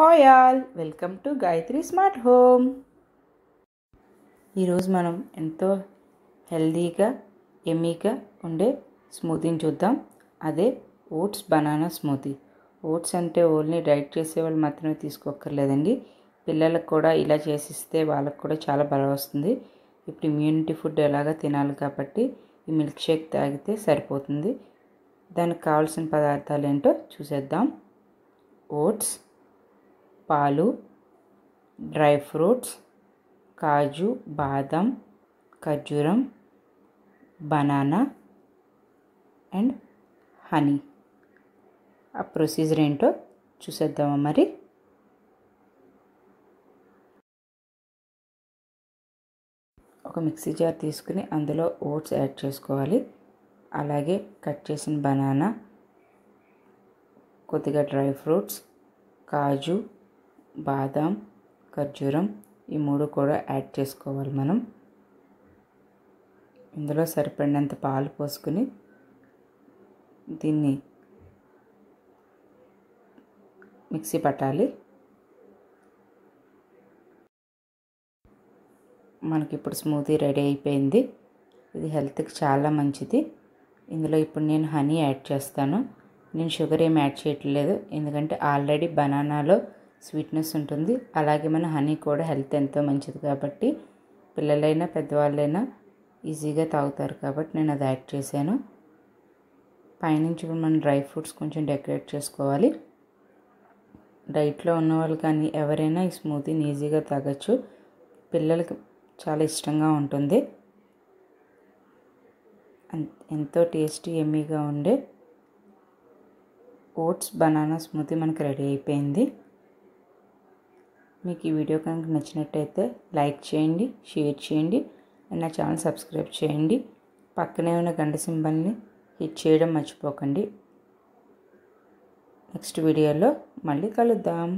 hi all welcome to Gayatri smart home ఈరోజు మనం ఎంతో హెల్దీగా ఎమీగా ఉండే స్మూతీని చూద్దాం అదే ఓట్స్ బనానా స్మూతీ ఓట్స్ అంటే ఓన్లీ డైట్ చేసేవాళ్ళు మాత్రమే తీసుకోక్కర్లేదండి పిల్లలకు కూడా ఇలా చేసిస్తే వాళ్ళకు కూడా చాలా బలం వస్తుంది ఇప్పుడు ఇమ్యూనిటీ ఫుడ్ ఎలాగా తినాలి కాబట్టి ఈ మిల్క్ షేక్ తాగితే సరిపోతుంది దానికి కావాల్సిన పదార్థాలు ఏంటో చూసేద్దాం ఓట్స్ పాలు డ్రై ఫ్రూట్స్ కాజు బాదం ఖర్జూరం బనానా అండ్ హనీ ఆ ప్రొసీజర్ ఏంటో చూసేద్దామా మరి ఒక మిక్సీ జార్ తీసుకుని అందులో ఓట్స్ యాడ్ చేసుకోవాలి అలాగే కట్ చేసిన బనానా కొద్దిగా డ్రై ఫ్రూట్స్ కాజు బాదం ఖర్జూరం ఈ మూడు కూడా యాడ్ చేసుకోవాలి మనం ఇందులో సరిపడినంత పాలు పోసుకుని దీన్ని మిక్సీ పట్టాలి మనకి ఇప్పుడు స్మూతీ రెడీ అయిపోయింది ఇది హెల్త్కి చాలా మంచిది ఇందులో ఇప్పుడు నేను హనీ యాడ్ చేస్తాను నేను షుగర్ ఏం యాడ్ చేయట్లేదు ఎందుకంటే ఆల్రెడీ బనానాలో స్వీట్నెస్ ఉంటుంది అలాగే మన హనీ కూడా హెల్త్ ఎంతో మంచిది కాబట్టి పిల్లలైనా పెద్దవాళ్ళైనా ఈజీగా తాగుతారు కాబట్టి నేను అది యాడ్ చేశాను పైనుంచి మనం డ్రై ఫ్రూట్స్ కొంచెం డెకరేట్ చేసుకోవాలి డైట్లో ఉన్నవాళ్ళు కానీ ఎవరైనా ఈ స్మూతీని ఈజీగా తాగొచ్చు పిల్లలకి చాలా ఇష్టంగా ఉంటుంది ఎంతో టేస్టీ ఎమ్మీగా ఉండే ఓట్స్ బనానా స్మూతీ మనకు రెడీ అయిపోయింది మీకు ఈ వీడియో కనుక నచ్చినట్టయితే లైక్ చేయండి షేర్ చేయండి అండ్ నా ఛానల్ సబ్స్క్రైబ్ చేయండి పక్కనే ఉన్న గంట సింబల్ని హిట్ చేయడం మర్చిపోకండి నెక్స్ట్ వీడియోలో మళ్ళీ కలుద్దాం